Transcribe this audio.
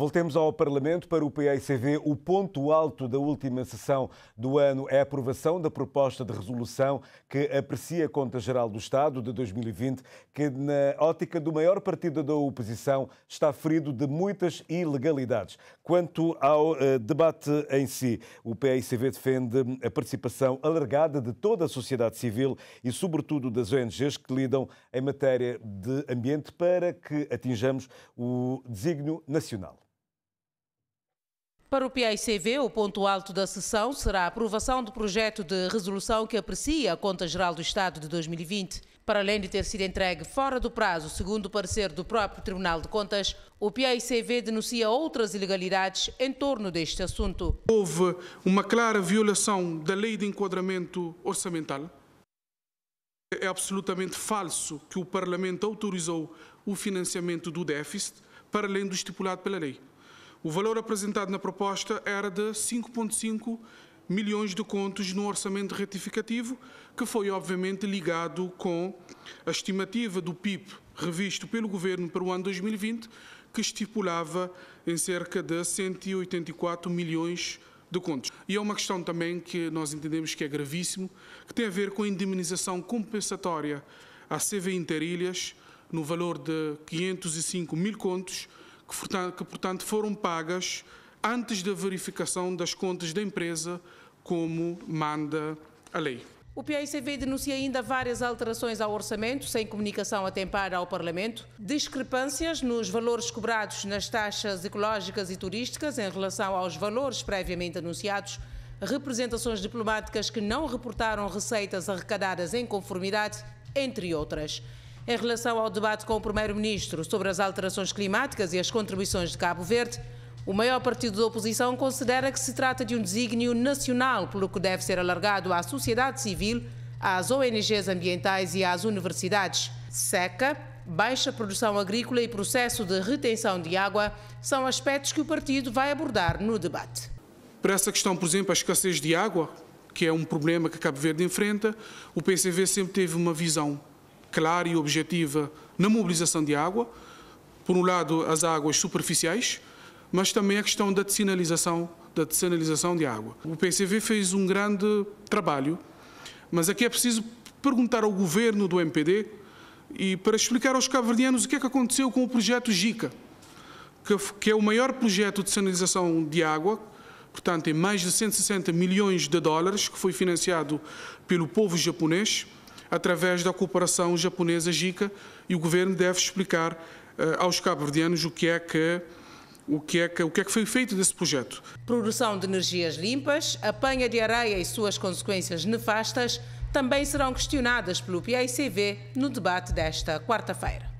Voltemos ao Parlamento. Para o PICV, o ponto alto da última sessão do ano é a aprovação da proposta de resolução que aprecia a Conta Geral do Estado de 2020, que, na ótica do maior partido da oposição, está ferido de muitas ilegalidades. Quanto ao uh, debate em si, o PICV defende a participação alargada de toda a sociedade civil e, sobretudo, das ONGs que lidam em matéria de ambiente para que atinjamos o desígnio nacional. Para o PICV, o ponto alto da sessão será a aprovação do projeto de resolução que aprecia a Conta Geral do Estado de 2020. Para além de ter sido entregue fora do prazo, segundo o parecer do próprio Tribunal de Contas, o PICV denuncia outras ilegalidades em torno deste assunto. Houve uma clara violação da Lei de Enquadramento Orçamental. É absolutamente falso que o Parlamento autorizou o financiamento do déficit para além do estipulado pela lei. O valor apresentado na proposta era de 5,5 milhões de contos no orçamento retificativo, que foi obviamente ligado com a estimativa do PIB revisto pelo Governo para o ano 2020, que estipulava em cerca de 184 milhões de contos. E é uma questão também que nós entendemos que é gravíssimo, que tem a ver com a indemnização compensatória à CV Interilhas, no valor de 505 mil contos, que, portanto, foram pagas antes da verificação das contas da empresa, como manda a lei. O PICV denuncia ainda várias alterações ao orçamento, sem comunicação atempada ao Parlamento, discrepâncias nos valores cobrados nas taxas ecológicas e turísticas em relação aos valores previamente anunciados, representações diplomáticas que não reportaram receitas arrecadadas em conformidade, entre outras. Em relação ao debate com o Primeiro-Ministro sobre as alterações climáticas e as contribuições de Cabo Verde, o maior partido da oposição considera que se trata de um desígnio nacional, pelo que deve ser alargado à sociedade civil, às ONGs ambientais e às universidades. Seca, baixa produção agrícola e processo de retenção de água são aspectos que o partido vai abordar no debate. Para essa questão, por exemplo, a escassez de água, que é um problema que Cabo Verde enfrenta, o PCV sempre teve uma visão clara e objetiva na mobilização de água. Por um lado, as águas superficiais, mas também a questão da desinalização, da desinalização de água. O PCV fez um grande trabalho, mas aqui é preciso perguntar ao governo do MPD e para explicar aos cabo-verdianos o que é que aconteceu com o projeto GICA, que, é o maior projeto de sanalização de água, portanto, em mais de 160 milhões de dólares, que foi financiado pelo povo japonês através da cooperação japonesa JICA e o governo deve explicar eh, aos cabo-verdianos o que é que o que, é que, o que é que foi feito desse projeto. Produção de energias limpas, apanha de areia e suas consequências nefastas também serão questionadas pelo PICV no debate desta quarta-feira.